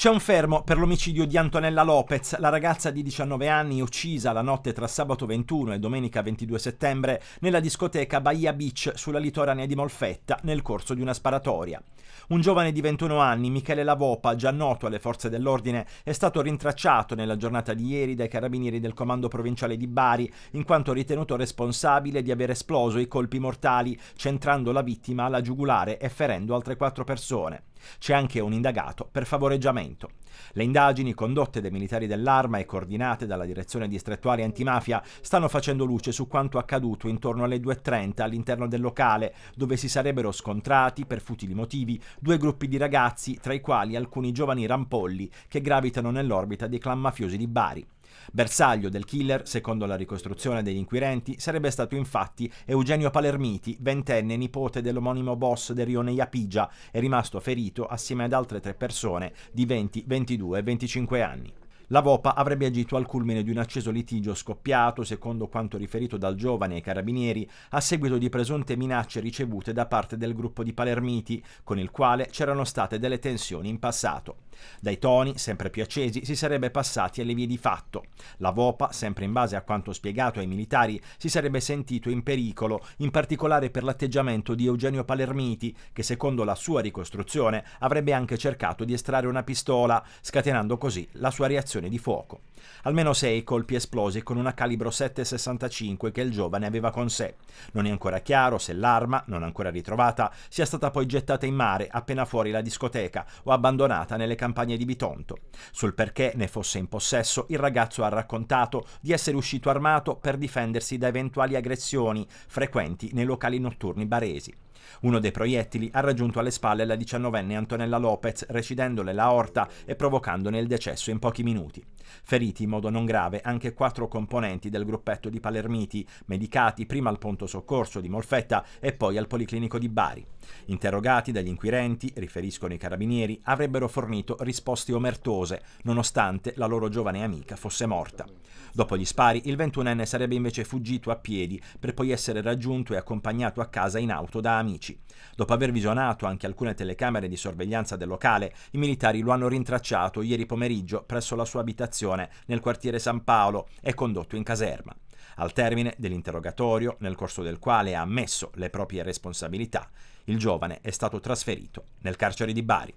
C'è un fermo per l'omicidio di Antonella Lopez, la ragazza di 19 anni uccisa la notte tra sabato 21 e domenica 22 settembre nella discoteca Bahia Beach sulla litoranea di Molfetta nel corso di una sparatoria. Un giovane di 21 anni, Michele Lavopa, già noto alle forze dell'ordine, è stato rintracciato nella giornata di ieri dai carabinieri del comando provinciale di Bari, in quanto ritenuto responsabile di aver esploso i colpi mortali, centrando la vittima alla giugulare e ferendo altre quattro persone. C'è anche un indagato per favoreggiamento. Le indagini condotte dai militari dell'arma e coordinate dalla direzione distrettuale antimafia stanno facendo luce su quanto accaduto intorno alle 2.30 all'interno del locale, dove si sarebbero scontrati, per futili motivi, due gruppi di ragazzi, tra i quali alcuni giovani rampolli che gravitano nell'orbita dei clan mafiosi di Bari. Bersaglio del killer, secondo la ricostruzione degli inquirenti, sarebbe stato infatti Eugenio Palermiti, ventenne nipote dell'omonimo boss del rione Iapigia, e rimasto ferito assieme ad altre tre persone di 20, 22 e 25 anni. La Vopa avrebbe agito al culmine di un acceso litigio scoppiato, secondo quanto riferito dal giovane ai carabinieri, a seguito di presunte minacce ricevute da parte del gruppo di Palermiti, con il quale c'erano state delle tensioni in passato. Dai toni sempre più accesi si sarebbe passati alle vie di fatto. La VOPA, sempre in base a quanto spiegato ai militari, si sarebbe sentito in pericolo, in particolare per l'atteggiamento di Eugenio Palermiti, che secondo la sua ricostruzione avrebbe anche cercato di estrarre una pistola, scatenando così la sua reazione di fuoco. Almeno sei colpi esplosi con una calibro 7,65 che il giovane aveva con sé. Non è ancora chiaro se l'arma, non ancora ritrovata, sia stata poi gettata in mare appena fuori la discoteca o abbandonata nelle campagne di Bitonto. Sul perché ne fosse in possesso, il ragazzo ha raccontato di essere uscito armato per difendersi da eventuali aggressioni frequenti nei locali notturni baresi. Uno dei proiettili ha raggiunto alle spalle la diciannovenne Antonella Lopez, recidendole la orta e provocandone il decesso in pochi minuti. Feriti in modo non grave anche quattro componenti del gruppetto di palermiti, medicati prima al pronto soccorso di Molfetta e poi al policlinico di Bari. Interrogati dagli inquirenti, riferiscono i carabinieri, avrebbero fornito risposte omertose, nonostante la loro giovane amica fosse morta. Dopo gli spari, il 21enne sarebbe invece fuggito a piedi per poi essere raggiunto e accompagnato a casa in auto da amici. Dopo aver visionato anche alcune telecamere di sorveglianza del locale, i militari lo hanno rintracciato ieri pomeriggio presso la sua abitazione nel quartiere San Paolo e condotto in caserma. Al termine dell'interrogatorio, nel corso del quale ha ammesso le proprie responsabilità, il giovane è stato trasferito nel carcere di Bari.